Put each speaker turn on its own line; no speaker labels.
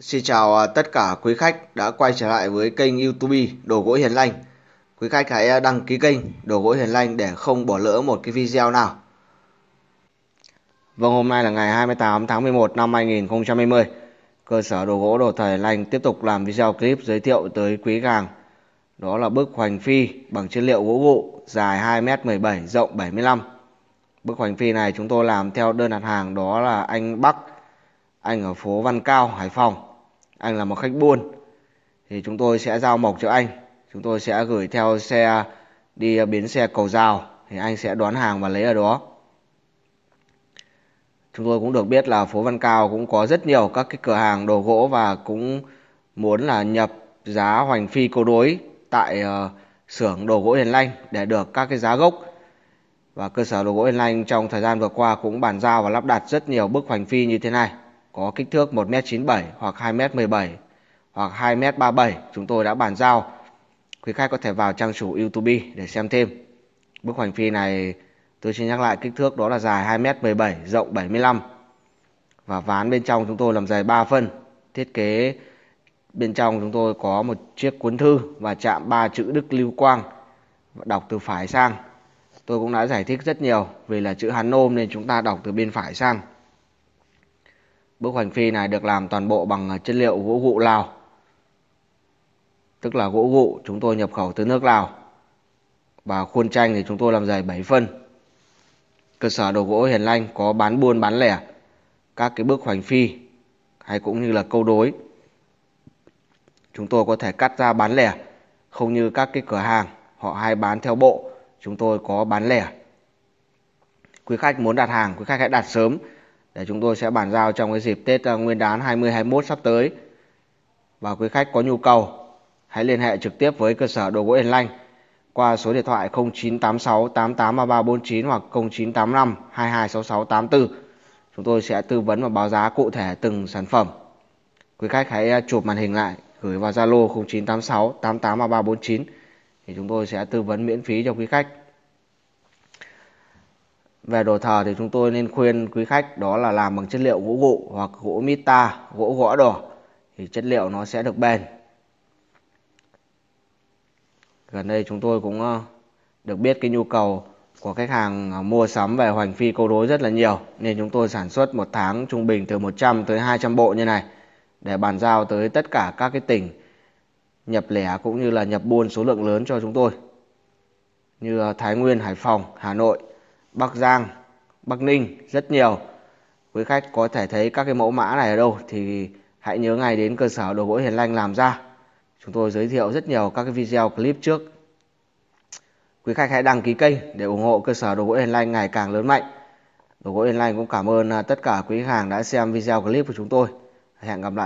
Xin chào à, tất cả quý khách đã quay trở lại với kênh YouTube Đồ gỗ Hiền Lành. Quý khách hãy à, đăng ký kênh Đồ gỗ Hiền Lành để không bỏ lỡ một cái video nào. Vâng, hôm nay là ngày 28 tháng 11 năm 2020. Cơ sở đồ gỗ Đồ Thời Lành tiếp tục làm video clip giới thiệu tới quý hàng đó là bức hoành phi bằng chất liệu gỗ vụ dài 2m17 rộng 75. Bức hoành phi này chúng tôi làm theo đơn đặt hàng đó là anh Bắc anh ở phố Văn Cao, Hải Phòng. Anh là một khách buôn. Thì chúng tôi sẽ giao mộc cho anh. Chúng tôi sẽ gửi theo xe đi bến xe cầu rào. Thì anh sẽ đón hàng và lấy ở đó. Chúng tôi cũng được biết là phố Văn Cao cũng có rất nhiều các cái cửa hàng đồ gỗ và cũng muốn là nhập giá hoành phi câu đối tại ờ, xưởng đồ gỗ Hiền Lanh để được các cái giá gốc và cơ sở đồ gỗ Hiền Lanh trong thời gian vừa qua cũng bàn giao và lắp đặt rất nhiều bức hoành phi như thế này có kích thước 1m97 hoặc 2m17 hoặc 2m37 chúng tôi đã bàn giao. Quý khách có thể vào trang chủ YouTube để xem thêm. Bức hoành phi này tôi xin nhắc lại kích thước đó là dài 2m17, rộng 75 và ván bên trong chúng tôi làm dày 3 phân. Thiết kế bên trong chúng tôi có một chiếc cuốn thư và chạm ba chữ Đức Lưu Quang đọc từ phải sang. Tôi cũng đã giải thích rất nhiều vì là chữ Hán Nôm nên chúng ta đọc từ bên phải sang. Bức hoành phi này được làm toàn bộ bằng à, chất liệu gỗ gụ Lào. Tức là gỗ gụ chúng tôi nhập khẩu từ nước Lào. Và khuôn tranh thì chúng tôi làm dày 7 phân. Cơ sở đồ gỗ Hiền Lanh có bán buôn bán lẻ các cái bức hoành phi hay cũng như là câu đối. Chúng tôi có thể cắt ra bán lẻ không như các cái cửa hàng họ hay bán theo bộ, chúng tôi có bán lẻ. Quý khách muốn đặt hàng, quý khách hãy đặt sớm để chúng tôi sẽ bàn giao trong cái dịp Tết ờ, Nguyên đán 2021 sắp tới. Và quý khách có nhu cầu hãy liên hệ trực tiếp với cơ sở đồ gỗ Yên Lanh qua số điện thoại 0986 883349 hoặc 0985 226684. Chúng tôi sẽ tư vấn và báo giá cụ thể từng sản phẩm. Quý khách hãy ờ, chụp màn hình lại gửi vào Zalo 0986 883349 thì chúng tôi sẽ tư vấn miễn phí cho quý khách về đồ thờ thì chúng tôi nên khuyên quý khách đó là làm bằng chất liệu gỗ gụ hoặc gỗ mít ta, gỗ gõ đỏ thì chất liệu nó sẽ được bền. Gần đây chúng tôi cũng ờ, được biết cái nhu cầu của khách hàng ờ, mua sắm về hoành phi câu đối rất là nhiều nên chúng tôi sản xuất một tháng trung bình từ 100 tới 200 bộ như này để bàn giao tới tất cả các cái tỉnh nhập lẻ cũng như là nhập buôn số lượng lớn cho chúng tôi như ờ, Thái Nguyên, Hải Phòng, Hà Nội Bắc Giang, Bắc Ninh rất nhiều. Quý khách có thể thấy các cái mẫu mã này ở đâu thì hãy nhớ ngay đến cơ sở đồ gỗ Hiền Lanh làm ra. Chúng tôi giới thiệu rất nhiều các cái video clip trước. Quý khách hãy đăng ký kênh để ủng hộ cơ sở đồ gỗ Hiền Lanh ngày càng lớn mạnh. Đồ gỗ Hiền Lanh cũng cảm ơn à, tất cả quý khách hàng đã xem video clip của chúng tôi. Hẹn gặp lại.